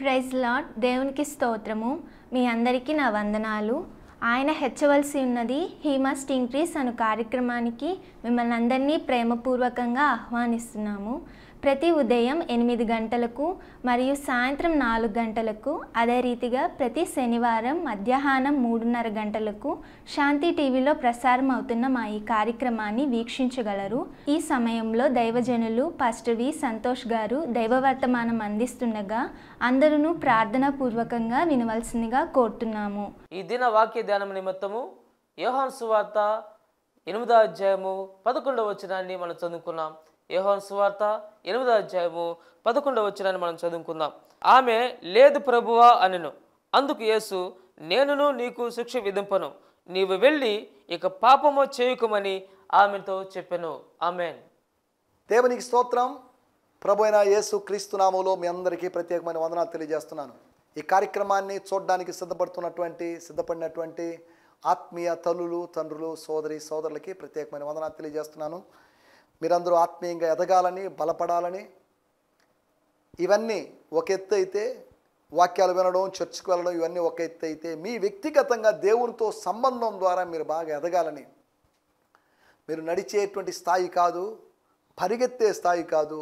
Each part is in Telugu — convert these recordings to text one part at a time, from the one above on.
ప్రైజ్ లాడ్ దేవునికి స్తోత్రము మీ అందరికీ నా వందనాలు ఆయన హెచ్చవలసి ఉన్నది హీమస్ట్ ఇంక్రీస్ అను కార్యక్రమానికి మిమ్మల్ని అందరినీ ప్రేమపూర్వకంగా ఆహ్వానిస్తున్నాము ప్రతి ఉదయం ఎనిమిది గంటలకు మరియు సాయంత్రం నాలుగు గంటలకు అదే రీతిగా ప్రతి శనివారం మధ్యాహ్నం మూడున్నర గంటలకు శాంతి టీవీలో ప్రసారం అవుతున్న మా ఈ కార్యక్రమాన్ని వీక్షించగలరు ఈ సమయంలో దైవజనులు పాస్టర్ వి సంతోష్ గారు దైవవర్తమానం అందిస్తుండగా అందరూ ప్రార్థనా పూర్వకంగా వినవలసిందిగా కోరుతున్నాము ఈ దిన వాక్య ధ్యానం నిమిత్తము యోహాన్ సువార్త ఎనిమిదో అధ్యాయము పదకొండవ వచ్చినాన్ని మనం చదువుకున్నాం యోహన్ సువార్త ఎనిమిదో అధ్యాయము పదకొండవ వచ్చినాన్ని మనం చదువుకుందాం ఆమె లేదు ప్రభువా అనెను అందుకు యేసు నేనును నీకు శిక్ష విధింపను నీవు వెళ్ళి ఇక పాపము చేయుకమని ఆమెతో చెప్పాను ఆమె దేవునికి స్తోత్రం ప్రభు అయిన యేసు క్రీస్తునామంలో మీ అందరికీ ప్రత్యేకమైన వందనాలు తెలియజేస్తున్నాను ఈ కార్యక్రమాన్ని చూడడానికి సిద్ధపడుతున్నటువంటి సిద్ధపడినటువంటి ఆత్మీయ తల్లులు తండ్రులు సోదరి సోదరులకి ప్రత్యేకమైన వందనాలు తెలియజేస్తున్నాను మీరందరూ ఆత్మీయంగా ఎదగాలని బలపడాలని ఇవన్నీ ఒక ఎత్తు అయితే వాక్యాలు వినడం చర్చికి వెళ్ళడం ఇవన్నీ ఒక ఎత్తు అయితే మీ వ్యక్తిగతంగా దేవునితో సంబంధం ద్వారా మీరు బాగా ఎదగాలని మీరు నడిచేటువంటి స్థాయి కాదు పరిగెత్తే స్థాయి కాదు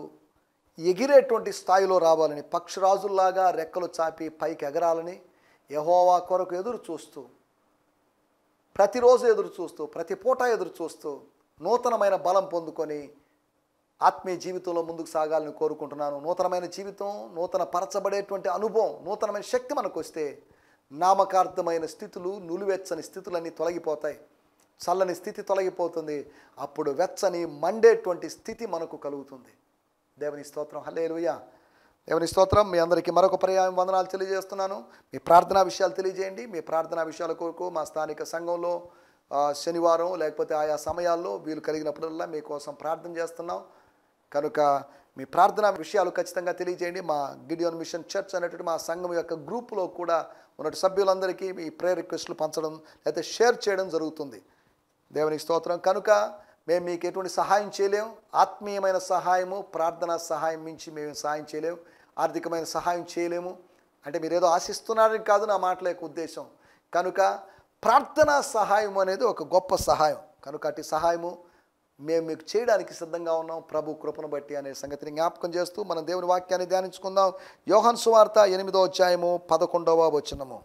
ఎగిరేటువంటి స్థాయిలో రావాలని పక్షిరాజుల్లాగా రెక్కలు చాపి పైకి ఎగరాలని యహోవా కొరకు ఎదురు చూస్తూ ప్రతిరోజు ఎదురు చూస్తూ ప్రతి పూట ఎదురు చూస్తూ నూతనమైన బలం పొందుకొని ఆత్మీయ జీవితంలో ముందుకు సాగాలని కోరుకుంటున్నాను నూతనమైన జీవితం నూతన పరచబడేటువంటి అనుభవం నూతనమైన శక్తి మనకు వస్తే నామకార్థమైన స్థితులు నులివెచ్చని స్థితులన్నీ తొలగిపోతాయి చల్లని స్థితి తొలగిపోతుంది అప్పుడు వెచ్చని మండేటువంటి స్థితి మనకు కలుగుతుంది దేవుని స్తోత్రం హలే దేవుని స్తోత్రం మీ అందరికీ మరొక పర్యాయం వందనాలు తెలియజేస్తున్నాను మీ ప్రార్థనా విషయాలు తెలియజేయండి మీ ప్రార్థనా విషయాల కొరకు మా స్థానిక సంఘంలో శనివారం లేకపోతే ఆయా సమయాల్లో వీలు కలిగినప్పుడల్లా మీకోసం ప్రార్థన చేస్తున్నాం కనుక మీ ప్రార్థన విషయాలు ఖచ్చితంగా తెలియజేయండి మా గిడియోన్ మిషన్ చర్చ్ అనేటువంటి మా సంఘం యొక్క గ్రూపులో కూడా ఉన్నటువంటి సభ్యులందరికీ మీ ప్రేయర్ రిక్వెస్ట్లు పంచడం లేకపోతే షేర్ చేయడం జరుగుతుంది దేవునికి స్తోత్రం కనుక మేము మీకు ఎటువంటి సహాయం చేయలేము ఆత్మీయమైన సహాయము ప్రార్థన సహాయం మించి మేము సహాయం చేయలేము ఆర్థికమైన సహాయం చేయలేము అంటే మీరు ఏదో ఆశిస్తున్నారని కాదు నా మాటల యొక్క ఉద్దేశం కనుక ప్రార్థనా సహాయం అనేది ఒక గొప్ప సహాయం కనుక అటు సహాయము మేము మీకు చేయడానికి సిద్ధంగా ఉన్నాం ప్రభు కృపను బట్టి అనే సంగతిని జ్ఞాపకం చేస్తూ మనం దేవుని వాక్యాన్ని ధ్యానించుకుందాం యోహన్ సువార్త ఎనిమిదో అధ్యాయము పదకొండవ వచనము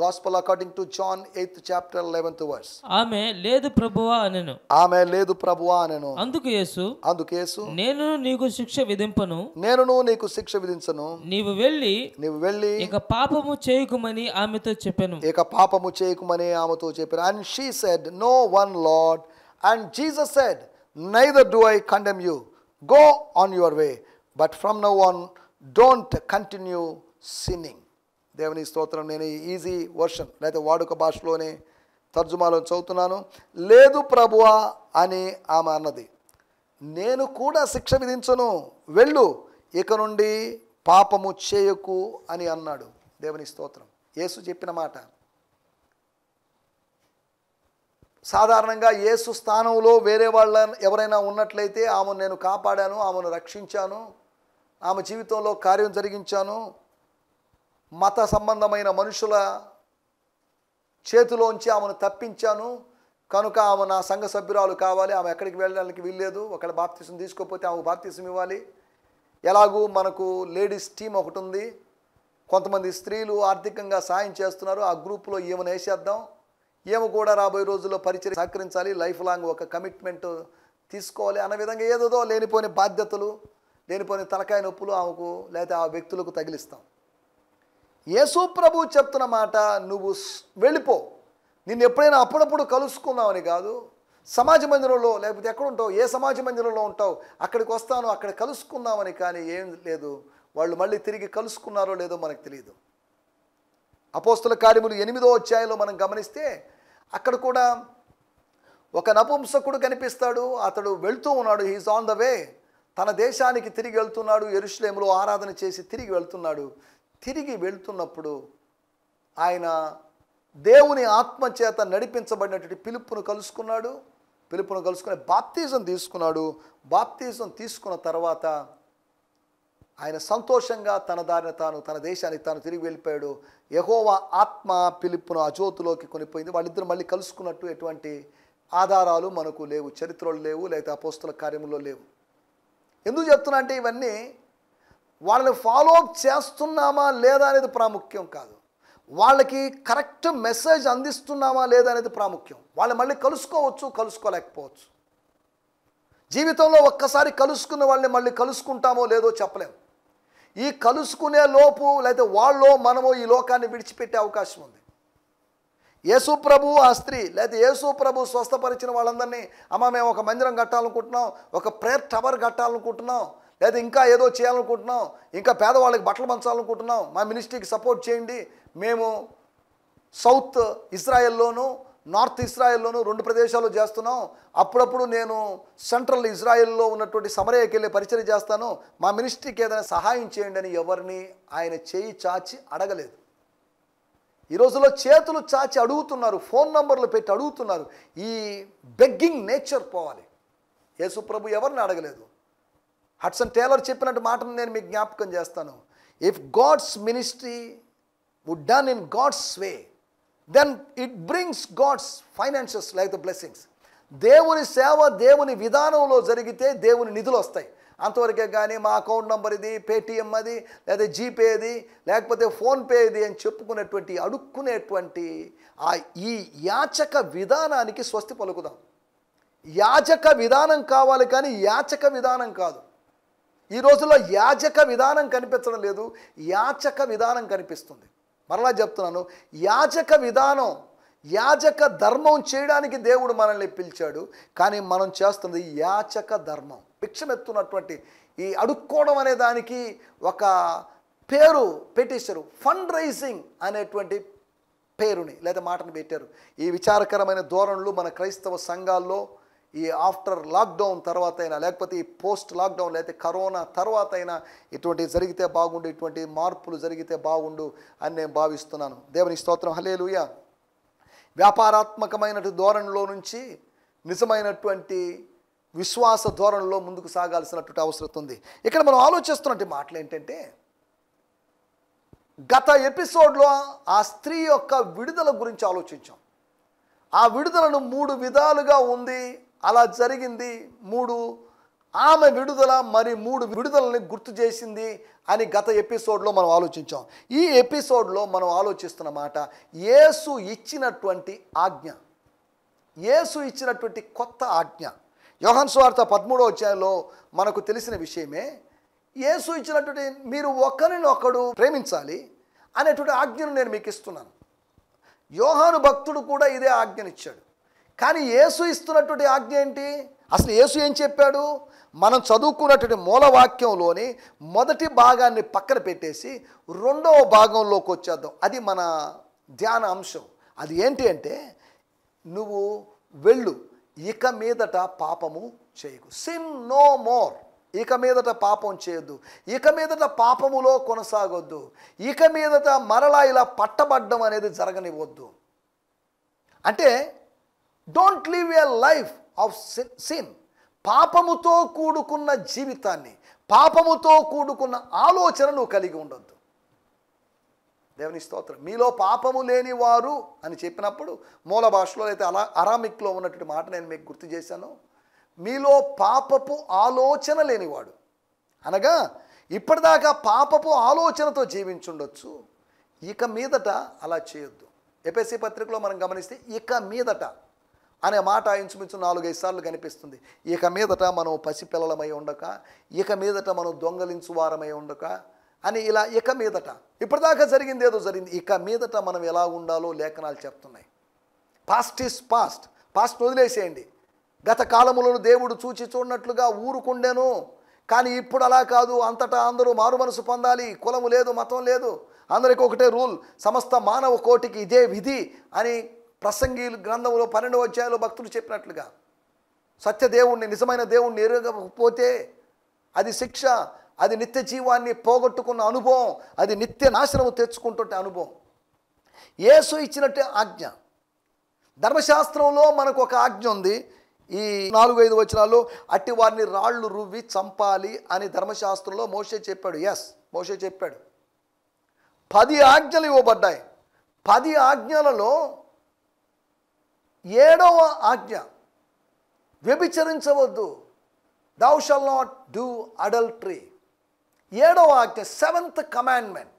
gospel according to John eighth chapter eleventh verse ఆమె లేదు ప్రభువా అనెను ఆమె లేదు ప్రభువా అనెను అందుకు యేసు అందుకు యేసు నేను నీకు శిక్ష విధింపను నేను నీకు శిక్ష విధించను నీవు వెళ్ళి నీవు వెళ్ళి ఇక పాపము చేయకుమని ఆమెతో చెప్పాను ఇక పాపము చేయకుమని ఆమెతో చెప్పాను and she said no one Lord and Jesus said neither do I condemn you go on your way but from no one don't continue sinning దేవుని స్తోత్రం నేను ఈజీ వర్షన్ లేకపోతే వాడుక భాషలోనే తర్జుమాలో చదువుతున్నాను లేదు ప్రభువా అని ఆమె అన్నది నేను కూడా శిక్ష విధించను వెళ్ళు ఇక నుండి పాపము చేయకు అని అన్నాడు దేవుని స్తోత్రం యేసు చెప్పిన మాట సాధారణంగా యేసు స్థానంలో వేరే వాళ్ళ ఎవరైనా ఉన్నట్లయితే ఆమెను నేను కాపాడాను ఆమెను రక్షించాను ఆమె జీవితంలో కార్యం జరిగించాను మత సంబంధమైన మనుషుల చేతిలోంచి ఆమెను తప్పించాను కనుక ఆమె నా సంఘ సభ్యురాలు కావాలి ఆమె ఎక్కడికి వెళ్ళడానికి వీల్లేదు ఒకళ్ళ బాప్తీసం తీసుకోకపోతే ఆమె బాప్తీసం ఇవ్వాలి ఎలాగూ మనకు లేడీస్ టీం ఒకటి ఉంది కొంతమంది స్త్రీలు ఆర్థికంగా సాయం చేస్తున్నారు ఆ గ్రూప్లో ఏమైనా వేసేద్దాం ఏమి కూడా రాబోయే రోజుల్లో పరిచయం సహకరించాలి లైఫ్ లాంగ్ ఒక కమిట్మెంట్ తీసుకోవాలి అన్న విధంగా ఏదోదో లేనిపోని బాధ్యతలు లేనిపోని తలకాయ నొప్పులు ఆమెకు లేదా ఆ వ్యక్తులకు తగిలిస్తాం యేసు ప్రభు చెప్తున్న మాట నువ్వు వెళ్ళిపో నిన్ను ఎప్పుడైనా అప్పుడప్పుడు కలుసుకుందామని కాదు సమాజ మందిరంలో లేకపోతే ఎక్కడ ఉంటావు ఏ సమాజ మందిరంలో ఉంటావు అక్కడికి వస్తాను అక్కడ కలుసుకుందామని కానీ ఏం లేదు వాళ్ళు మళ్ళీ తిరిగి కలుసుకున్నారో లేదో మనకు తెలియదు అపోస్తుల కార్యములు ఎనిమిదో అధ్యాయంలో మనం గమనిస్తే అక్కడ కూడా ఒక నపుంసకుడు కనిపిస్తాడు అతడు వెళ్తూ ఉన్నాడు హీజ్ ఆన్ ద వే తన దేశానికి తిరిగి వెళ్తున్నాడు ఎరుషులేములో ఆరాధన చేసి తిరిగి వెళ్తున్నాడు తిరిగి వెళ్తున్నప్పుడు ఆయన దేవుని ఆత్మచేత నడిపించబడినటువంటి పిలుపును కలుసుకున్నాడు పిలుపును కలుసుకుని బాప్తీజం తీసుకున్నాడు బాప్తీజం తీసుకున్న తర్వాత ఆయన సంతోషంగా తన దారిని తాను తన దేశానికి తాను తిరిగి వెళ్ళిపోయాడు యహోవా ఆత్మ పిలుపును అజోతులోకి కొనిపోయింది వాళ్ళిద్దరు మళ్ళీ కలుసుకున్నట్టు ఎటువంటి ఆధారాలు మనకు లేవు చరిత్రలు లేవు లేదా అపోస్తుల కార్యములో లేవు ఎందుకు చెప్తున్నా అంటే ఇవన్నీ వాళ్ళని ఫాలో అప్ చేస్తున్నామా లేదా అనేది ప్రాముఖ్యం కాదు వాళ్ళకి కరెక్ట్ మెసేజ్ అందిస్తున్నామా లేదా అనేది ప్రాముఖ్యం వాళ్ళు మళ్ళీ కలుసుకోవచ్చు కలుసుకోలేకపోవచ్చు జీవితంలో ఒక్కసారి కలుసుకున్న వాళ్ళని మళ్ళీ కలుసుకుంటామో లేదో చెప్పలేము ఈ కలుసుకునే లోపు లేదా వాళ్ళు మనము ఈ లోకాన్ని విడిచిపెట్టే అవకాశం ఉంది యేసు ప్రభు ఆ స్త్రీ లేదా యేసు ప్రభు స్వస్థపరిచిన వాళ్ళందరినీ అమ్మ మేము ఒక మందిరం కట్టాలనుకుంటున్నాం ఒక ప్రేయర్ టవర్ కట్టాలనుకుంటున్నాం లేదా ఇంకా ఏదో చేయాలనుకుంటున్నాం ఇంకా పేదవాళ్ళకి బట్టలు పంచాలనుకుంటున్నాం మా మినిస్ట్రీకి సపోర్ట్ చేయండి మేము సౌత్ ఇజ్రాయెల్లోనూ నార్త్ ఇజ్రాయెల్లోనూ రెండు ప్రదేశాలు చేస్తున్నాం అప్పుడప్పుడు నేను సెంట్రల్ ఇజ్రాయెల్లో ఉన్నటువంటి సమరయ్యకి వెళ్ళి పరిచయం చేస్తాను మా మినిస్ట్రీకి ఏదైనా సహాయం చేయండి అని ఎవరిని ఆయన చేయి చాచి అడగలేదు ఈ రోజులో చేతులు చాచి అడుగుతున్నారు ఫోన్ నంబర్లు పెట్టి అడుగుతున్నారు ఈ బెగ్గింగ్ నేచర్ పోవాలి యేసుప్రభు ఎవరిని అడగలేదు హట్సన్ టేలర్ చెప్పినట్టు మాటను నేను మీకు జ్ఞాపకం చేస్తాను if God's ministry would done in God's way then it brings God's financials like the blessings దేవుని సేవ దేవుని విధానంలో జరిగితే దేవుని నిధులు వస్తాయి అంతవరకే కానీ మా అకౌంట్ నెంబర్ ఇది పేటిఎం అది లేదా జీపే ఇది లేకపోతే ఫోన్పే ఇది అని చెప్పుకునేటువంటి అడుక్కునేటువంటి ఆ ఈ యాచక విధానానికి స్వస్తి పలుకుదాం యాచక విధానం కావాలి కానీ యాచక విధానం కాదు ఈ రోజుల్లో యాచక విధానం కనిపించడం లేదు యాచక విధానం కనిపిస్తుంది మరలా చెప్తున్నాను యాచక విధానం యాజక ధర్మం చేయడానికి దేవుడు మనల్ని పిలిచాడు కానీ మనం చేస్తుంది యాచక ధర్మం భిక్షమెత్తున్నటువంటి ఈ అడుక్కోవడం అనే దానికి ఒక పేరు పెట్టేశారు ఫండ్ రైజింగ్ అనేటువంటి పేరుని లేదా మాటను పెట్టారు ఈ విచారకరమైన ధోరణులు మన క్రైస్తవ సంఘాల్లో ఈ ఆఫ్టర్ లాక్డౌన్ తర్వాత అయినా లేకపోతే ఈ పోస్ట్ లాక్డౌన్ లేకపోతే కరోనా తర్వాత అయినా ఇటువంటి జరిగితే బాగుండు ఇటువంటి మార్పులు జరిగితే బాగుండు అని నేను భావిస్తున్నాను దేవుని స్తోత్రం హలేలుయ వ్యాపారాత్మకమైన ధోరణిలో నుంచి నిజమైనటువంటి విశ్వాస ధోరణిలో ముందుకు సాగాల్సినటువంటి అవసరం ఉంది ఇక్కడ మనం ఆలోచిస్తున్నట్టు మాటలు ఏంటంటే గత ఎపిసోడ్లో ఆ స్త్రీ యొక్క విడుదల గురించి ఆలోచించాం ఆ విడుదలను మూడు విధాలుగా ఉంది అలా జరిగింది మూడు ఆమె విడుదల మరి మూడు విడుదలని గుర్తు చేసింది అని గత ఎపిసోడ్లో మనం ఆలోచించాం ఈ ఎపిసోడ్లో మనం ఆలోచిస్తున్న మాట యేసు ఇచ్చినటువంటి ఆజ్ఞ యేసు ఇచ్చినటువంటి కొత్త ఆజ్ఞ యోహన్ స్వార్థ పదమూడో అధ్యాయంలో మనకు తెలిసిన విషయమే యేసు ఇచ్చినటువంటి మీరు ఒకరిని ఒకడు ప్రేమించాలి అనేటువంటి ఆజ్ఞను నేను మీకు ఇస్తున్నాను యోహాను భక్తుడు కూడా ఇదే ఆజ్ఞనిచ్చాడు కానీ యేసు ఇస్తున్నటువంటి ఆజ్ఞ ఏంటి అసలు యేసు ఏం చెప్పాడు మనం చదువుకున్నటువంటి మూలవాక్యంలోని మొదటి భాగాన్ని పక్కన పెట్టేసి రెండవ భాగంలోకి వచ్చేద్దాం అది మన ధ్యాన అంశం అది ఏంటి అంటే నువ్వు వెళ్ళు ఇక మీదట పాపము చేయకు సిమ్ నో మోర్ ఇక మీదట పాపం చేయొద్దు ఇక మీదట పాపములో కొనసాగొద్దు ఇక మీదట మరలా ఇలా పట్టబడ్డం అనేది జరగనివ్వద్దు అంటే don't live a life of sin పాపముతో కూడుకున్న జీవితాన్ని పాపముతో కూడుకున్న ఆలోచనను కలిగి ఉండొద్దు దేవుని స్తోత్రం మీలో పాపము లేని వారు అని చెప్పినప్పుడు మూల భాషలో అయితే అలా అరామిక్లో ఉన్నటువంటి మాట నేను మీకు గుర్తు చేశాను మీలో పాపపు ఆలోచన లేనివాడు అనగా ఇప్పటిదాకా పాపపు ఆలోచనతో జీవించుండొచ్చు ఇక మీదట అలా చేయొద్దు ఎపిఎస్సి పత్రికలో మనం గమనిస్తే ఇక మీదట అనే మాట ఇంచుమించు నాలుగైదు సార్లు కనిపిస్తుంది ఇక మీదట మనం పసిపిల్లలమై ఉండక ఇక మీదట మనం దొంగలించు వారమై ఉండక అని ఇలా ఇక మీదట ఇప్పటిదాకా జరిగింది ఏదో జరిగింది ఇక మీదట మనం ఎలా ఉండాలో లేఖనాలు చెప్తున్నాయి పాస్ట్ ఈస్ పాస్ట్ పాస్ట్ వదిలేసేయండి గత కాలములను దేవుడు చూచి చూడనట్లుగా ఊరుకుండెను కానీ ఇప్పుడు అలా కాదు అంతటా అందరూ మారు మనసు పొందాలి కులము లేదు మతం లేదు అందరికీ ఒకటే రూల్ సమస్త మానవ కోటికి ఇదే విధి అని ప్రసంగీలు గ్రంథంలో పన్నెండు అధ్యాయంలో భక్తులు చెప్పినట్లుగా సత్యదేవుణ్ణి నిజమైన దేవుణ్ణి ఎరగకపోతే అది శిక్ష అది నిత్య జీవాన్ని పోగొట్టుకున్న అనుభవం అది నిత్య నాశనం తెచ్చుకుంటుంటే అనుభవం యేసు ఇచ్చినట్టే ఆజ్ఞ ధర్మశాస్త్రంలో మనకు ఒక ఆజ్ఞ ఉంది ఈ నాలుగు ఐదు వచనాల్లో అట్టి వారిని రాళ్ళు రువ్వి చంపాలి అని ధర్మశాస్త్రంలో మోసే చెప్పాడు ఎస్ మోసే చెప్పాడు పది ఆజ్ఞలు ఇవ్వబడ్డాయి పది ఆజ్ఞలలో ఏడవ ఆజ్ఞ వ్యభిచరించవద్దు thou shall not do adultery ఏడవ ఆజ్ఞ సెవెంత్ కమాండ్మెంట్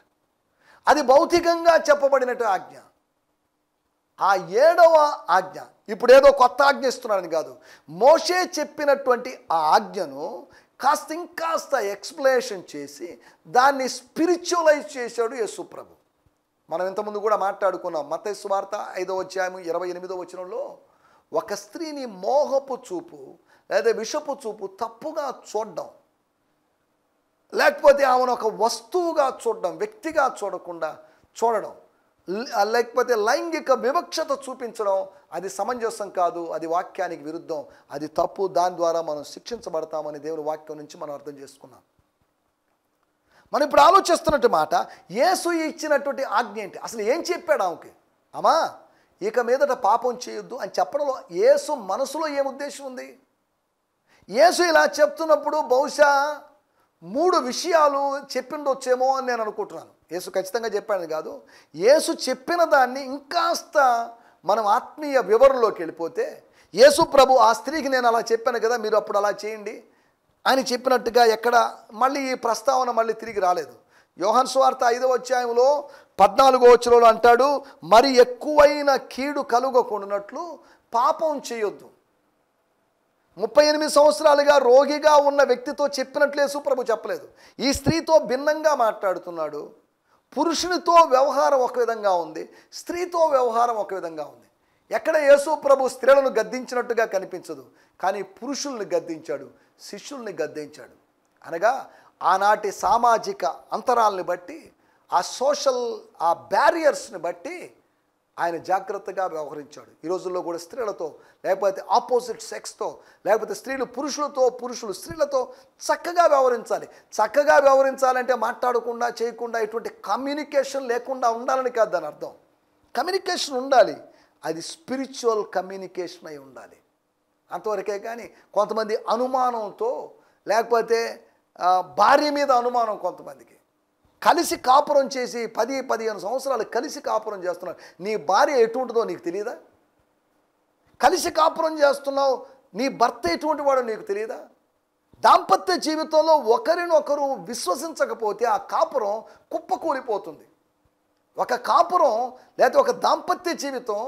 అది భౌతికంగా చెప్పబడినట్టు ఆజ్ఞ ఆ ఏడవ ఆజ్ఞ ఇప్పుడేదో కొత్త ఆజ్ఞ ఇస్తున్నాడని కాదు మోషే చెప్పినటువంటి ఆ ఆజ్ఞను కాస్త ఇంకాస్త ఎక్స్ప్లెనేషన్ చేసి దాన్ని స్పిరిచువలైజ్ చేశాడు యేసుప్రభు మనం ఇంతకుముందు కూడా మాట్లాడుకున్నాం మత సువార్త ఐదో అధ్యాయం ఇరవై ఎనిమిదో వచనంలో ఒక స్త్రీని మోహపు చూపు లేదా విషపు చూపు తప్పుగా చూడడం లేకపోతే ఆమెను ఒక వస్తువుగా చూడడం వ్యక్తిగా చూడకుండా చూడడం లేకపోతే లైంగిక వివక్షత చూపించడం అది సమంజసం కాదు అది వాక్యానికి విరుద్ధం అది తప్పు దాని ద్వారా మనం శిక్షించబడతామని దేవుని వాక్యం నుంచి మనం అర్థం చేసుకున్నాం మనం ఇప్పుడు ఆలోచిస్తున్నట్టు మాట యేసు ఇచ్చినటువంటి ఆజ్ఞ ఏంటి అసలు ఏం చెప్పాడు ఆమెకి అమ్మా ఇక మీదట పాపం చేయొద్దు అని చెప్పడంలో యేసు మనసులో ఏం ఉద్దేశం ఉంది యేసు ఇలా చెప్తున్నప్పుడు బహుశా మూడు విషయాలు చెప్పిండొచ్చేమో అని నేను అనుకుంటున్నాను యేసు ఖచ్చితంగా చెప్పాడని కాదు యేసు చెప్పిన దాన్ని ఇంకాస్త మనం ఆత్మీయ వివరణలోకి వెళ్ళిపోతే యేసు ప్రభు ఆ స్త్రీకి నేను అలా చెప్పాను కదా మీరు అప్పుడు అలా చేయండి అని చెప్పినట్టుగా ఎక్కడ మళ్ళీ ఈ ప్రస్తావన మళ్ళీ తిరిగి రాలేదు యోహన్ స్వార్థ ఐదవ అధ్యాయంలో పద్నాలుగో వచ్చినలో అంటాడు మరి ఎక్కువైన కీడు కలుగకుండానట్లు పాపం చేయొద్దు ముప్పై ఎనిమిది సంవత్సరాలుగా రోగిగా ఉన్న వ్యక్తితో చెప్పినట్లేసు ప్రభు చెప్పలేదు ఈ స్త్రీతో భిన్నంగా మాట్లాడుతున్నాడు పురుషునితో వ్యవహారం ఒక విధంగా ఉంది స్త్రీతో వ్యవహారం ఒక విధంగా ఉంది ఎక్కడ యేసు ప్రభు స్త్రీలను గద్దించినట్టుగా కనిపించదు కానీ పురుషుల్ని గద్దించాడు శిష్యుల్ని గద్దించాడు అనగా ఆనాటి సామాజిక అంతరాల్ని బట్టి ఆ సోషల్ ఆ బ్యారియర్స్ని బట్టి ఆయన జాగ్రత్తగా వ్యవహరించాడు ఈ రోజుల్లో కూడా స్త్రీలతో లేకపోతే ఆపోజిట్ సెక్స్తో లేకపోతే స్త్రీలు పురుషులతో పురుషులు స్త్రీలతో చక్కగా వ్యవహరించాలి చక్కగా వ్యవహరించాలంటే మాట్లాడకుండా చేయకుండా ఇటువంటి కమ్యూనికేషన్ లేకుండా ఉండాలని కాదు దాని అర్థం కమ్యూనికేషన్ ఉండాలి అది స్పిరిచువల్ కమ్యూనికేషన్ అయి ఉండాలి అంతవరకే కానీ కొంతమంది అనుమానంతో లేకపోతే భార్య మీద అనుమానం కొంతమందికి కలిసి కాపురం చేసి పది పదిహేను సంవత్సరాలు కలిసి కాపురం చేస్తున్నావు నీ భార్య ఎటువంటిదో నీకు తెలియదా కలిసి కాపురం చేస్తున్నావు నీ భర్త ఎటువంటి వాడో నీకు తెలియదా దాంపత్య జీవితంలో ఒకరినొకరు విశ్వసించకపోతే ఆ కాపురం కుప్పకూలిపోతుంది ఒక కాపురం లేకపోతే ఒక దాంపత్య జీవితం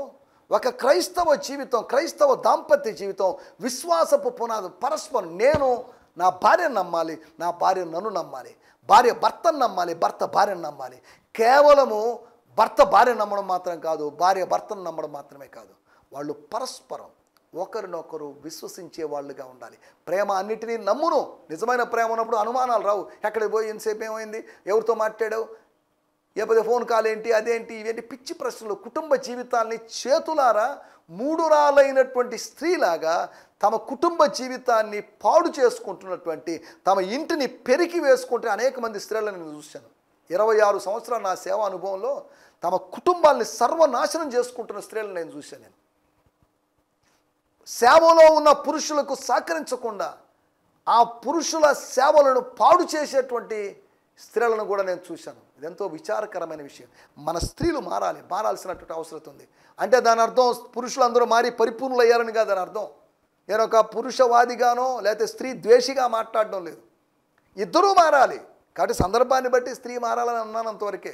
ఒక క్రైస్తవ జీవితం క్రైస్తవ దాంపత్య జీవితం విశ్వాసపు పునాది పరస్పరం నేను నా భార్యను నమ్మాలి నా భార్య నన్ను నమ్మాలి భార్య భర్తను నమ్మాలి భర్త భార్యను నమ్మాలి కేవలము భర్త భార్య నమ్మడం మాత్రం కాదు భార్య భర్తను నమ్మడం మాత్రమే కాదు వాళ్ళు పరస్పరం ఒకరినొకరు విశ్వసించే వాళ్ళుగా ఉండాలి ప్రేమ అన్నిటినీ నమ్మును నిజమైన ప్రేమ ఉన్నప్పుడు అనుమానాలు రావు ఎక్కడికి పోయి ఇంతసేపు ఏమైంది ఎవరితో మాట్లాడావు లేకపోతే ఫోన్ కాల్ ఏంటి అదేంటి ఇవేంటి పిచ్చి ప్రశ్నలు కుటుంబ జీవితాల్ని చేతులారా మూడురాలైనటువంటి స్త్రీలాగా తమ కుటుంబ జీవితాన్ని పాడు చేసుకుంటున్నటువంటి తమ ఇంటిని పెరికి వేసుకుంటే అనేక మంది స్త్రీలను నేను చూశాను ఇరవై ఆరు సంవత్సరాల నా సేవా అనుభవంలో తమ కుటుంబాన్ని సర్వనాశనం చేసుకుంటున్న స్త్రీలను నేను చూశాను నేను సేవలో ఉన్న పురుషులకు సహకరించకుండా ఆ పురుషుల సేవలను పాడు చేసేటువంటి స్త్రీలను కూడా నేను చూశాను ఇదెంతో విచారకరమైన విషయం మన స్త్రీలు మారాలి మారాల్సినటువంటి అవసరం ఉంది అంటే దాని అర్థం పురుషులందరూ మారి పరిపూర్ణులు అయ్యారని కాదు దాని అర్థం నేను ఒక పురుషవాదిగానో లేకపోతే స్త్రీ ద్వేషిగా మాట్లాడడం లేదు ఇద్దరూ మారాలి కాబట్టి సందర్భాన్ని బట్టి స్త్రీ మారాలని అన్నాను అంతవరకే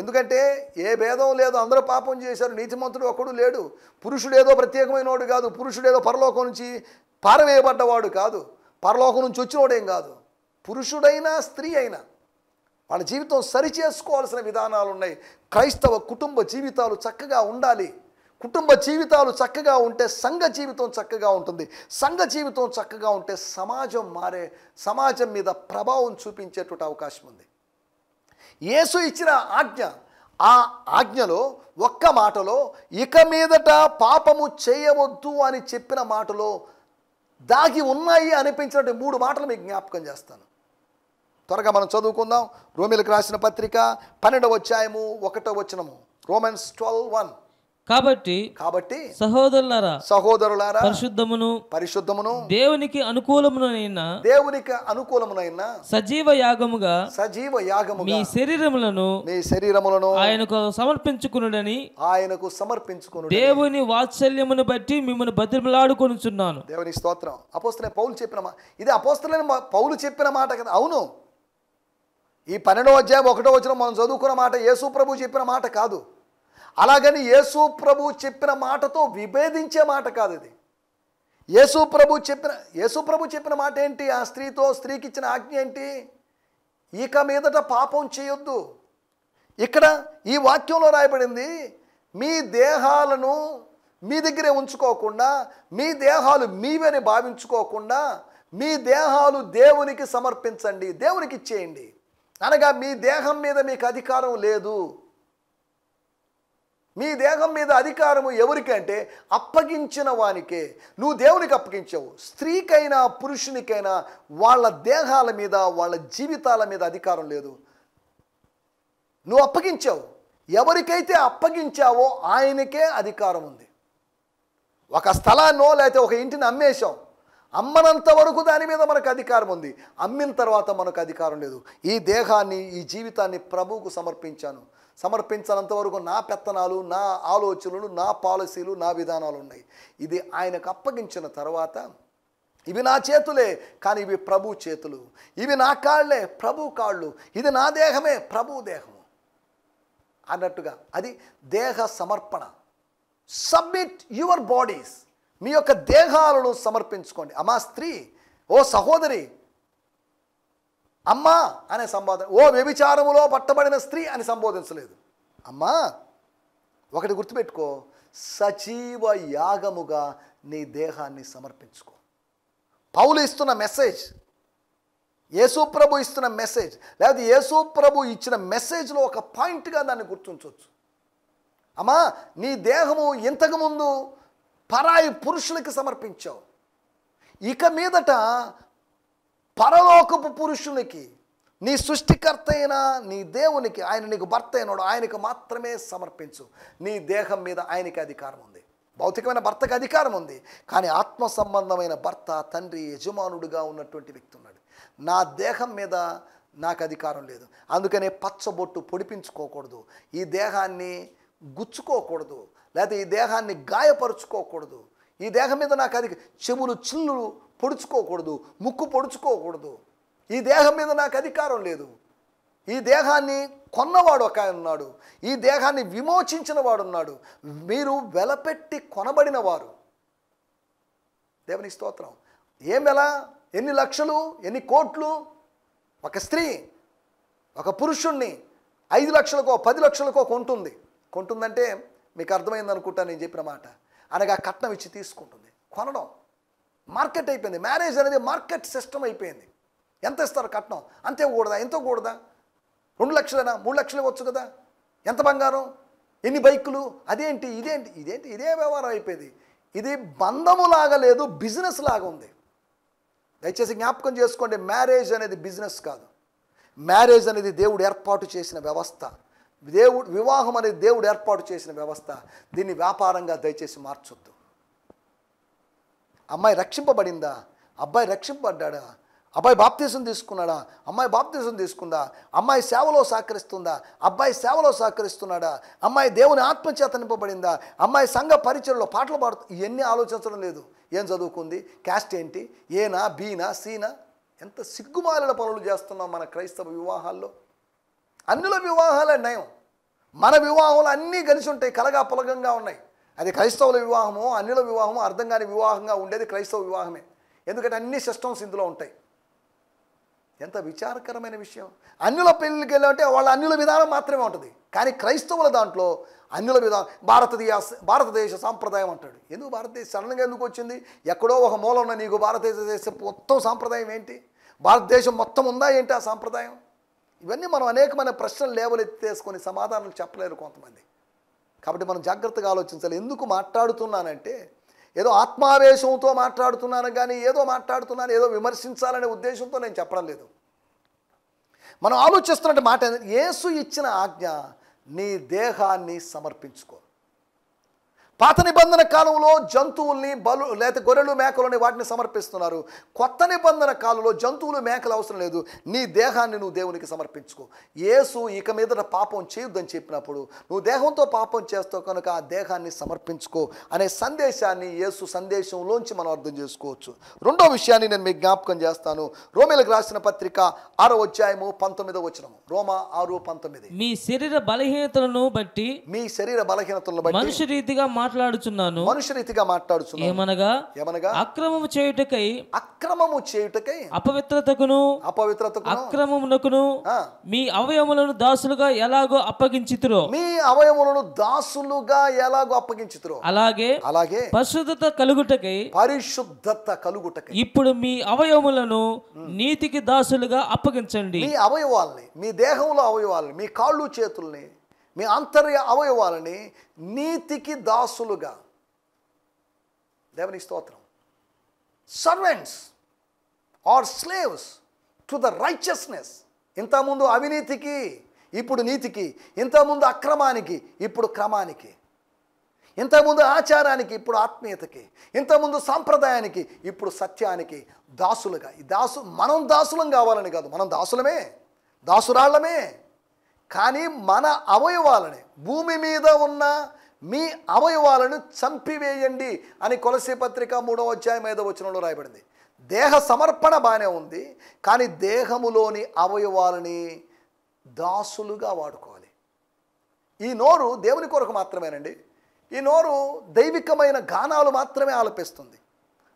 ఎందుకంటే ఏ భేదం లేదు అందరూ పాపం చేశారు నీతిమంతుడు ఒకడు లేడు పురుషుడు ఏదో వాడు కాదు పురుషుడు ఏదో పరలోకం నుంచి పారవేయబడ్డవాడు కాదు పరలోకం నుంచి వచ్చినవాడేం కాదు పురుషుడైనా స్త్రీ అయినా వాళ్ళ జీవితం సరిచేసుకోవాల్సిన విధానాలు ఉన్నాయి క్రైస్తవ కుటుంబ జీవితాలు చక్కగా ఉండాలి కుటుంబ జీవితాలు చక్కగా ఉంటే సంఘ జీవితం చక్కగా ఉంటుంది సంఘ జీవితం చక్కగా ఉంటే సమాజం మారే సమాజం మీద ప్రభావం చూపించేటువంటి అవకాశం ఉంది యేసు ఇచ్చిన ఆజ్ఞ ఆ ఆజ్ఞలో ఒక్క మాటలో ఇక మీదట పాపము చేయవద్దు అని చెప్పిన మాటలో దాగి ఉన్నాయి అనిపించినటువంటి మూడు మాటలు మీకు జ్ఞాపకం చేస్తాను త్వరగా మనం చదువుకుందాం రోమిలకు రాసిన పత్రిక పన్నెండవ అధ్యాయము ఒకటో వచ్చినము రోమన్స్ ట్వెల్వ్ వన్ కాబట్టి కాబట్టి సహోదరులారా సహోదరులారా పరిశుద్ధమును పరిశుద్ధమును దేవునికి అనుకూలమునైన దేవునికి అనుకూలమునైన సజీవ యాగముగా సజీవ యాగము మీ శరీరములను మీ శరీరములను ఆయనకు సమర్పించుకునుడని ఆయనకు సమర్పించుకును దేవుని వాత్సల్యమును బట్టి మిమ్మల్ని బతిమలాడుకొనుచున్నాను దేవుని స్తోత్రం అపోస్తలే పౌలు చెప్పిన ఇది అపోస్తలే పౌలు చెప్పిన మాట కదా అవును ఈ పన్నెండో అధ్యాయం ఒకటో వచ్చిన మనం చదువుకున్న మాట యేసు ప్రభు చెప్పిన మాట కాదు అలాగని యేసు ప్రభు చెప్పిన మాటతో విభేదించే మాట కాదు ఇది యేసు ప్రభు చెప్పిన యేసు ప్రభు చెప్పిన మాట ఏంటి ఆ స్త్రీతో స్త్రీకి ఇచ్చిన ఆజ్ఞ ఏంటి ఇక మీదట పాపం చేయొద్దు ఇక్కడ ఈ వాక్యంలో రాయబడింది మీ దేహాలను మీ దగ్గరే ఉంచుకోకుండా మీ దేహాలు మీవని భావించుకోకుండా మీ దేహాలు దేవునికి సమర్పించండి దేవునికి ఇచ్చేయండి అనగా మీ దేహం మీద మీకు అధికారం లేదు మీ దేహం మీద అధికారము ఎవరికంటే అప్పగించిన వానికే నువ్వు దేవునికి అప్పగించావు స్త్రీకైనా పురుషునికైనా వాళ్ళ దేహాల మీద వాళ్ళ జీవితాల మీద అధికారం లేదు నువ్వు అప్పగించావు ఎవరికైతే అప్పగించావో ఆయనకే అధికారం ఉంది ఒక స్థలాన్నో లేకపోతే ఒక ఇంటిని అమ్మేశావు అమ్మనంత వరకు దాని మీద మనకు అధికారం ఉంది అమ్మిన తర్వాత మనకు అధికారం లేదు ఈ దేహాన్ని ఈ జీవితాన్ని ప్రభువుకు సమర్పించాను సమర్పించనంతవరకు వరకు నా పెత్తనాలు నా ఆలోచనలు నా పాలసీలు నా విధానాలు ఉన్నాయి ఇది ఆయనకు అప్పగించిన తర్వాత ఇవి నా చేతులే కానీ ఇవి ప్రభు చేతులు ఇవి నా కాళ్ళే ప్రభు కాళ్ళు ఇది నా దేహమే ప్రభు దేహము అన్నట్టుగా అది దేహ సమర్పణ సబ్మిట్ యువర్ బాడీస్ మీ యొక్క దేహాలను సమర్పించుకోండి అమ్మా స్త్రీ ఓ సహోదరి అమ్మా అనే సంబోధన ఓ వ్యభిచారములో పట్టబడిన స్త్రీ అని సంబోధించలేదు అమ్మా ఒకటి గుర్తుపెట్టుకో సజీవ యాగముగా నీ దేహాన్ని సమర్పించుకో పౌలు ఇస్తున్న మెసేజ్ యేసు ప్రభు ఇస్తున్న మెసేజ్ లేదా ప్రభు ఇచ్చిన మెసేజ్లో ఒక పాయింట్గా దాన్ని గుర్తుంచవచ్చు అమ్మా నీ దేహము ఇంతకుముందు పరాయి పురుషులకి సమర్పించావు ఇక మీదట పరలోకపు పురుషులకి నీ సృష్టికర్త అయినా నీ దేవునికి ఆయన నీకు భర్త అయినాడు ఆయనకు మాత్రమే సమర్పించు నీ దేహం మీద ఆయనకి అధికారం ఉంది భౌతికమైన భర్తకు అధికారం ఉంది కానీ ఆత్మ సంబంధమైన భర్త తండ్రి యజమానుడుగా ఉన్నటువంటి వ్యక్తి ఉన్నాడు నా దేహం మీద నాకు అధికారం లేదు అందుకనే పచ్చబొట్టు పొడిపించుకోకూడదు ఈ దేహాన్ని గుచ్చుకోకూడదు లేకపోతే ఈ దేహాన్ని గాయపరుచుకోకూడదు ఈ దేహం మీద నాకు అది చెవులు చిల్లులు పొడుచుకోకూడదు ముక్కు పొడుచుకోకూడదు ఈ దేహం మీద నాకు అధికారం లేదు ఈ దేహాన్ని కొన్నవాడు ఒక ఆయన ఉన్నాడు ఈ దేహాన్ని విమోచించిన వాడున్నాడు మీరు వెలపెట్టి కొనబడిన వారు దేవుని స్తోత్రం ఏం ఎన్ని లక్షలు ఎన్ని కోట్లు ఒక స్త్రీ ఒక పురుషుణ్ణి ఐదు లక్షలకో పది లక్షలకో కొంటుంది కొంటుందంటే మీకు అర్థమైంది అనుకుంటా నేను చెప్పిన మాట అనగా కట్నం ఇచ్చి తీసుకుంటుంది కొనడం మార్కెట్ అయిపోయింది మ్యారేజ్ అనేది మార్కెట్ సిస్టమ్ అయిపోయింది ఎంత ఇస్తారు కట్నం అంతే కూడదా ఎంతో కూడదా రెండు లక్షలేనా మూడు లక్షలు ఇవ్వచ్చు కదా ఎంత బంగారం ఎన్ని బైకులు అదేంటి ఇదేంటి ఇదేంటి ఇదే వ్యవహారం అయిపోయింది ఇది బంధము లాగా లేదు బిజినెస్ లాగా ఉంది దయచేసి జ్ఞాపకం చేసుకోండి మ్యారేజ్ అనేది బిజినెస్ కాదు మ్యారేజ్ అనేది దేవుడు ఏర్పాటు చేసిన వ్యవస్థ దేవుడు వివాహం అనేది దేవుడు ఏర్పాటు చేసిన వ్యవస్థ దీన్ని వ్యాపారంగా దయచేసి మార్చొద్దు అమ్మాయి రక్షింపబడిందా అబ్బాయి రక్షింపబడ్డా అబ్బాయి బాప్తీసం తీసుకున్నాడా అమ్మాయి బాప్తీసం తీసుకుందా అమ్మాయి సేవలో సహకరిస్తుందా అబ్బాయి సేవలో సహకరిస్తున్నాడా అమ్మాయి దేవుని ఆత్మచేత నింపబడిందా అమ్మాయి సంఘ పరిచయలో పాటలు పాడు ఇవన్నీ ఆలోచించడం లేదు ఏం చదువుకుంది క్యాస్ట్ ఏంటి ఏనా బీనా సీనా ఎంత సిగ్గుమాలిన పనులు చేస్తున్నాం మన క్రైస్తవ వివాహాల్లో అన్నిలో వివాహాలే నయం మన వివాహంలో అన్నీ కలిసి ఉంటాయి కలగా పొలగంగా ఉన్నాయి అది క్రైస్తవుల వివాహము అన్నిల వివాహము అర్థం కాని వివాహంగా ఉండేది క్రైస్తవ వివాహమే ఎందుకంటే అన్ని సిస్టమ్స్ ఇందులో ఉంటాయి ఎంత విచారకరమైన విషయం అన్యుల పెళ్ళికి వెళ్ళామంటే వాళ్ళ అన్యుల విధానం మాత్రమే ఉంటుంది కానీ క్రైస్తవుల దాంట్లో అన్యుల విధానం భారతదేశ భారతదేశ సాంప్రదాయం అంటాడు ఎందుకు భారతదేశ సడన్గా ఎందుకు వచ్చింది ఎక్కడో ఒక మూలం ఉన్న నీకు భారతదేశ మొత్తం సాంప్రదాయం ఏంటి భారతదేశం మొత్తం ఉందా ఏంటి ఆ సాంప్రదాయం ఇవన్నీ మనం అనేకమైన ప్రశ్నలు లేవలెత్తేసుకొని సమాధానం చెప్పలేరు కొంతమంది కాబట్టి మనం జాగ్రత్తగా ఆలోచించాలి ఎందుకు మాట్లాడుతున్నానంటే ఏదో ఆత్మావేశంతో మాట్లాడుతున్నాను కానీ ఏదో మాట్లాడుతున్నాను ఏదో విమర్శించాలనే ఉద్దేశంతో నేను చెప్పడం లేదు మనం ఆలోచిస్తున్నట్టు మాట ఏసు ఇచ్చిన ఆజ్ఞ నీ దేహాన్ని సమర్పించుకో పాత నిబంధన కాలంలో జంతువుల్ని బలు లేదా గొర్రెలు మేకలని వాటిని సమర్పిస్తున్నారు కొత్త నిబంధన కాలంలో జంతువులు మేకలు అవసరం లేదు నీ దేహాన్ని నువ్వు దేవునికి సమర్పించుకో యేసు ఇక మీద పాపం చేయొద్దని చెప్పినప్పుడు నువ్వు దేహంతో పాపం చేస్తావు కనుక ఆ దేహాన్ని సమర్పించుకో అనే సందేశాన్ని యేసు సందేశంలోంచి మనం అర్థం చేసుకోవచ్చు రెండో విషయాన్ని నేను మీకు జ్ఞాపకం చేస్తాను రోమిలకు రాసిన పత్రిక ఆరో అధ్యాయము పంతొమ్మిదో వచ్చినము రోమా ఆరు పంతొమ్మిది మీ శరీర బలహీనతలను బట్టి మీ శరీర బలహీనతలను బట్టి మనిషి రీతిగా మాట్లాడుచున్నాను మనుష్య రీతిగా మాట్లాడుచున్నాను ఏమనగా ఏమనగా అక్రమము చేయుటకై అక్రమము చేయుటకై అపవిత్రతకును అపవిత్రతకు అక్రమమునకును మీ అవయములను దాసులుగా ఎలాగో అప్పగించితురో మీ అవయములను దాసులుగా ఎలాగో అప్పగించితురో అలాగే అలాగే పరిశుద్ధత కలుగుటకై పరిశుద్ధత కలుగుటకై ఇప్పుడు మీ అవయములను నీతికి దాసులుగా అప్పగించండి మీ అవయవాల్ని మీ దేహంలో అవయవాల్ని మీ కాళ్ళు చేతుల్ని మీ అంతర్య అవయవాలని నీతికి దాసులుగా దేవుని స్తోత్రం servants are slaves to the righteousness ఇంతకుముందు అవినీతికి ఇప్పుడు నీతికి ఇంతకుముందు అక్రమానికి ఇప్పుడు క్రమానికి ఇంతకుముందు ఆచారానికి ఇప్పుడు ఆత్మీయతకి ఇంతకుముందు సాంప్రదాయానికి ఇప్పుడు సత్యానికి దాసులుగా ఈ దాసు మనం దాసులం కావాలని కాదు మనం దాసులమే దాసురాళ్ళమే కానీ మన అవయవాలని భూమి మీద ఉన్న మీ అవయవాలను చంపివేయండి అని కొలసి పత్రిక మూడవ అధ్యాయం ఐదవ వచనంలో రాయబడింది దేహ సమర్పణ బాగానే ఉంది కానీ దేహములోని అవయవాలని దాసులుగా వాడుకోవాలి ఈ నోరు దేవుని కొరకు మాత్రమేనండి ఈ నోరు దైవికమైన గానాలు మాత్రమే ఆలపిస్తుంది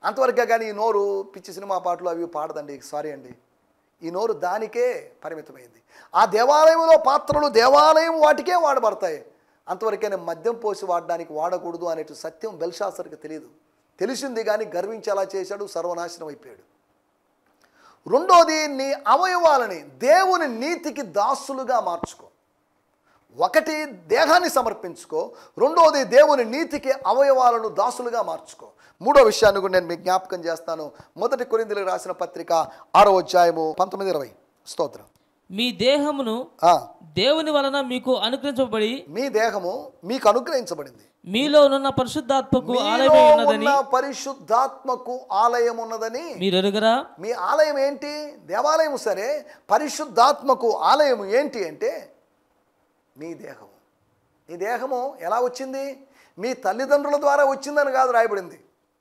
అంతవరకు కానీ ఈ నోరు పిచ్చి సినిమా పాటలు అవి పాడదండి సారీ అండి ఈ నోరు దానికే పరిమితమైంది ఆ దేవాలయంలో పాత్రలు దేవాలయం వాటికే వాడబడతాయి అంతవరకైనా మద్యం పోసి వాడడానికి వాడకూడదు అనేటు సత్యం బెల్షాసర్కి తెలియదు తెలిసింది కానీ గర్వించేలా చేశాడు సర్వనాశనం అయిపోయాడు రెండోది నీ అవయవాలని దేవుని నీతికి దాసులుగా మార్చుకో ఒకటి దేహాన్ని సమర్పించుకో రెండవది దేవుని నీతికి అవయవాలను దాసులుగా మార్చుకో మూడో విషయాన్ని కూడా నేను మీకు జ్ఞాపకం చేస్తాను మొదటి కొరిందులకు రాసిన పత్రిక ఆరో అధ్యాయము పంతొమ్మిది ఇరవై స్తోత్రం మీ దేహమును దేవుని వలన మీకు అనుగ్రహించబడి మీ దేహము మీకు అనుగ్రహించబడింది మీలో ఉన్న పరిశుద్ధాత్మకు ఆలయం ఉన్నదని పరిశుద్ధాత్మకు ఆలయం ఉన్నదని మీరు ఎరుగరా మీ ఆలయం ఏంటి దేవాలయం సరే పరిశుద్ధాత్మకు ఆలయం ఏంటి అంటే మీ దేహము మీ దేహము ఎలా వచ్చింది మీ తల్లిదండ్రుల ద్వారా వచ్చిందని కాదు రాయబడింది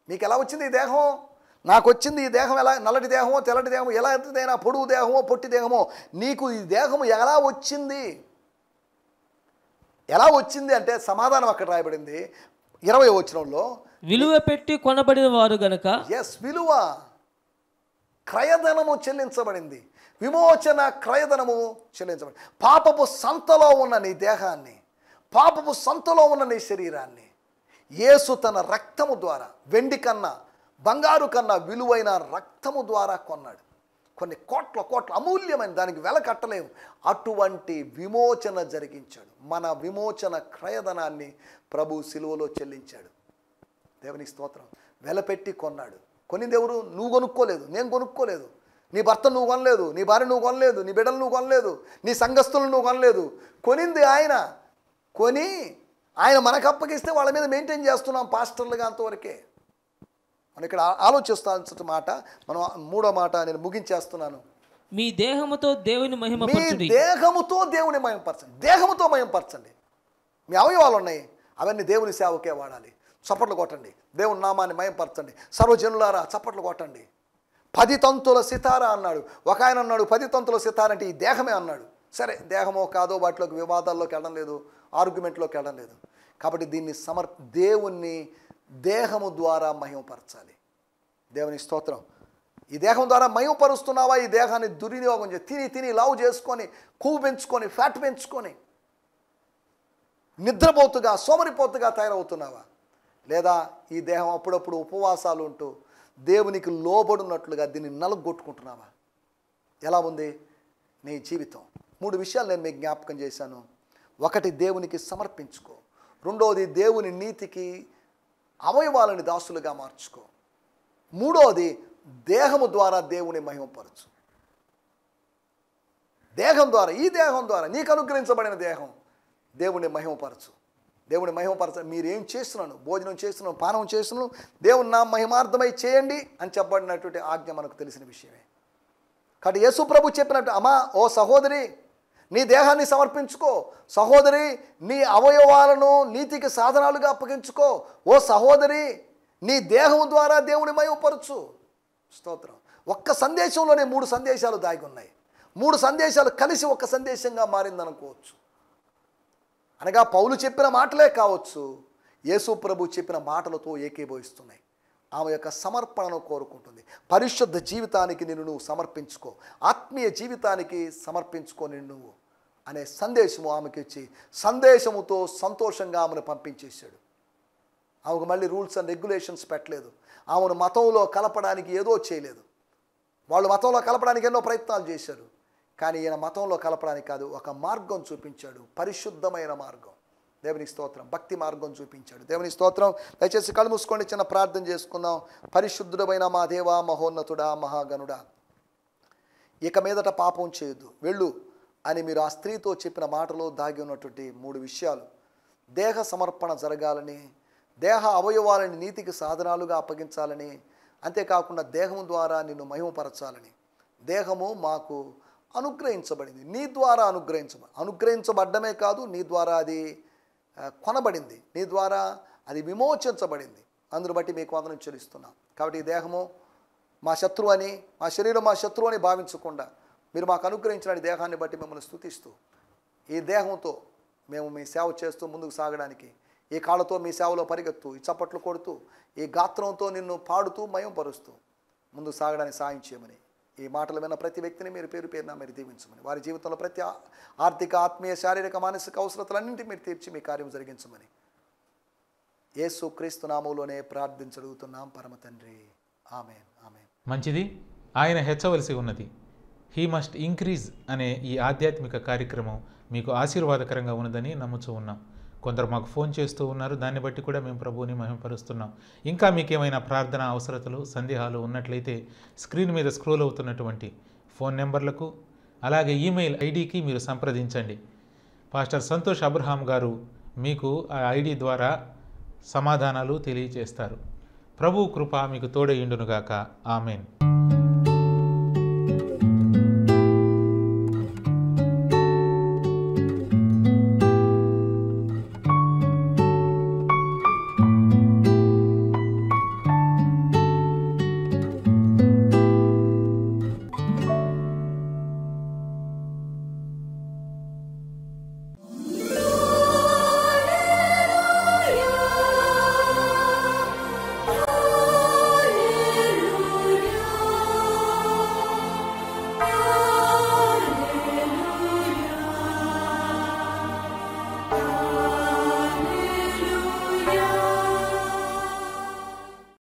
మీకు ఎలా వచ్చింది ఈ దేహం నాకు వచ్చింది ఈ దేహం ఎలా నల్లటి దేహమో తెల్లటి దేహమో ఎలా ఎంతదైనా పొడుగు దేహమో పొట్టి దేహమో నీకు ఈ దేహము ఎలా వచ్చింది ఎలా వచ్చింది అంటే సమాధానం అక్కడ రాయబడింది ఇరవై వచ్చినంలో విలువ పెట్టి కొనబడిన వారు గనక ఎస్ విలువ క్రయధనము చెల్లించబడింది విమోచన క్రయధనము చెల్లించబడి పాపపు సంతలో ఉన్న నీ దేహాన్ని పాపపు సంతలో ఉన్న నీ శరీరాన్ని యేసు తన రక్తము ద్వారా వెండి కన్నా బంగారు కన్నా విలువైన రక్తము ద్వారా కొన్నాడు కొన్ని కోట్ల కోట్ల అమూల్యమైన దానికి వెల కట్టలేము అటువంటి విమోచన జరిగించాడు మన విమోచన క్రయధనాన్ని ప్రభు సిలువలో చెల్లించాడు దేవుని స్తోత్రం వెలపెట్టి కొన్నాడు కొన్ని దేవుడు నువ్వు కొనుక్కోలేదు నేను కొనుక్కోలేదు నీ భర్త నువ్వు కొనలేదు నీ భార్య నువ్వు కొనలేదు నీ బిడ్డలు నువ్వు కొనలేదు నీ సంఘస్థులు నువ్వు కొనలేదు కొనింది ఆయన కొని ఆయన మనకు అప్పగిస్తే వాళ్ళ మీద మెయింటైన్ చేస్తున్నాం పాస్టర్లుగా అంతవరకే మనం ఇక్కడ ఆలోచిస్తాల్సిన మాట మనం మూడో మాట నేను ముగించేస్తున్నాను మీ దేహముతో దేవుని మహిమ మీ దేహముతో దేవుని పరచండి దేహముతో మయంపరచండి మీ అవయవాలు ఉన్నాయి అవన్నీ దేవుని సేవకే వాడాలి చప్పట్లు కొట్టండి దేవుని నామాన్ని మయంపరచండి సర్వజనులారా చప్పట్లు కొట్టండి పది తంతుల సితార అన్నాడు ఒక ఆయన అన్నాడు పది తంతుల సితార అంటే ఈ దేహమే అన్నాడు సరే దేహమో కాదో వాటిలోకి వివాదాల్లోకి వెళ్ళడం లేదు ఆర్గ్యుమెంట్లోకి వెళ్ళడం లేదు కాబట్టి దీన్ని సమర్ దేవుణ్ణి దేహము ద్వారా మహిమపరచాలి దేవుని స్తోత్రం ఈ దేహం ద్వారా మయంపరుస్తున్నావా ఈ దేహాన్ని దుర్వినియోగం చేసి తిని తిని లావు చేసుకొని కొవ్వు పెంచుకొని ఫ్యాట్ పెంచుకొని నిద్రపోతుగా సోమరిపోతుగా తయారవుతున్నావా లేదా ఈ దేహం అప్పుడప్పుడు ఉపవాసాలు ఉంటూ దేవునికి లోబడినట్లుగా దీన్ని నలగొట్టుకుంటున్నావా ఎలా ఉంది నీ జీవితం మూడు విషయాలు నేను మీకు జ్ఞాపకం చేశాను ఒకటి దేవునికి సమర్పించుకో రెండవది దేవుని నీతికి అవయవాలని దాసులుగా మార్చుకో మూడవది దేహము ద్వారా దేవుని మహిమపరచు దేహం ద్వారా ఈ దేహం ద్వారా నీకు అనుగ్రహించబడిన దేహం దేవుని మహిమపరచు దేవుని మహిమపరచ ఏం చేస్తున్నాను భోజనం చేస్తున్నాను పానం చేస్తున్నాను దేవుని నా మహిమార్థమై చేయండి అని చెప్పబడినటువంటి ఆజ్ఞ మనకు తెలిసిన విషయమే కాబట్టి యేసు ప్రభు చెప్పినట్టు అమ్మా ఓ సహోదరి నీ దేహాన్ని సమర్పించుకో సహోదరి నీ అవయవాలను నీతికి సాధనాలుగా అప్పగించుకో ఓ సహోదరి నీ దేహం ద్వారా దేవుని మయపరచు స్తోత్రం ఒక్క సందేశంలోనే మూడు సందేశాలు దాగి ఉన్నాయి మూడు సందేశాలు కలిసి ఒక్క సందేశంగా మారిందనుకోవచ్చు అనగా పౌలు చెప్పిన మాటలే కావచ్చు యేసు ప్రభు చెప్పిన మాటలతో ఏకీభవిస్తున్నాయి ఆమె యొక్క సమర్పణను కోరుకుంటుంది పరిశుద్ధ జీవితానికి నిన్ను నువ్వు సమర్పించుకో ఆత్మీయ జీవితానికి సమర్పించుకో నిన్ను నువ్వు అనే సందేశము ఆమెకి ఇచ్చి సందేశముతో సంతోషంగా ఆమెను పంపించేశాడు ఆమెకు మళ్ళీ రూల్స్ అండ్ రెగ్యులేషన్స్ పెట్టలేదు ఆమెను మతంలో కలపడానికి ఏదో చేయలేదు వాళ్ళు మతంలో కలపడానికి ఎన్నో ప్రయత్నాలు చేశారు కానీ ఈయన మతంలో కలపడానికి కాదు ఒక మార్గం చూపించాడు పరిశుద్ధమైన మార్గం దేవుని స్తోత్రం భక్తి మార్గం చూపించాడు దేవుని స్తోత్రం దయచేసి కళ్ళు చిన్న ప్రార్థన చేసుకుందాం పరిశుద్ధుడమైన మా దేవా మహోన్నతుడా మహాగనుడా ఇక మీదట పాపం చేయొద్దు వెళ్ళు అని మీరు ఆ స్త్రీతో చెప్పిన మాటలో దాగి ఉన్నటువంటి మూడు విషయాలు దేహ సమర్పణ జరగాలని దేహ అవయవాలని నీతికి సాధనాలుగా అప్పగించాలని అంతేకాకుండా దేహం ద్వారా నిన్ను మహిమపరచాలని దేహము మాకు అనుగ్రహించబడింది నీ ద్వారా అనుగ్రహించబ అనుగ్రహించబడ్డమే కాదు నీ ద్వారా అది కొనబడింది నీ ద్వారా అది విమోచించబడింది అందును బట్టి మీకు వందనం చెల్లిస్తున్నాం కాబట్టి ఈ దేహము మా శత్రువు అని మా శరీరం మా శత్రువు అని భావించకుండా మీరు మాకు అనుగ్రహించిన దేహాన్ని బట్టి మిమ్మల్ని స్థుతిస్తూ ఈ దేహంతో మేము మీ సేవ చేస్తూ ముందుకు సాగడానికి ఈ కాళ్ళతో మీ సేవలో పరిగెత్తు ఈ చప్పట్లు కొడుతూ ఈ గాత్రంతో నిన్ను పాడుతూ మయం పరుస్తూ ముందుకు సాగడానికి సాయం చేయమని ఈ మాటలు విన్న ప్రతి వ్యక్తిని మీరు పేరు పేరున మీరు దీవించమని వారి జీవితంలో ప్రతి ఆర్థిక ఆత్మీయ శారీరక మానసిక అవసరతలన్నింటి మీరు తీర్చి మీ కార్యం జరిగించమని యేసు క్రీస్తు నామంలోనే ప్రార్థించగలుగుతున్నాం పరమ తండ్రి ఆమె ఆమె మంచిది ఆయన హెచ్చవలసి ఉన్నది హీ మస్ట్ ఇంక్రీజ్ అనే ఈ ఆధ్యాత్మిక కార్యక్రమం మీకు ఆశీర్వాదకరంగా ఉన్నదని నమ్ముచూ ఉన్నాం కొందరు మాకు ఫోన్ చేస్తూ ఉన్నారు దాన్ని బట్టి కూడా మేము ప్రభువుని మహిమపరుస్తున్నాం ఇంకా మీకేమైనా ప్రార్థన అవసరతలు సందేహాలు ఉన్నట్లయితే స్క్రీన్ మీద స్క్రోల్ అవుతున్నటువంటి ఫోన్ నెంబర్లకు అలాగే ఈమెయిల్ ఐడికి మీరు సంప్రదించండి పాస్టర్ సంతోష్ అబ్రహాం గారు మీకు ఆ ఐడి ద్వారా సమాధానాలు తెలియజేస్తారు ప్రభు కృప మీకు తోడయుండునుగాక ఆమెన్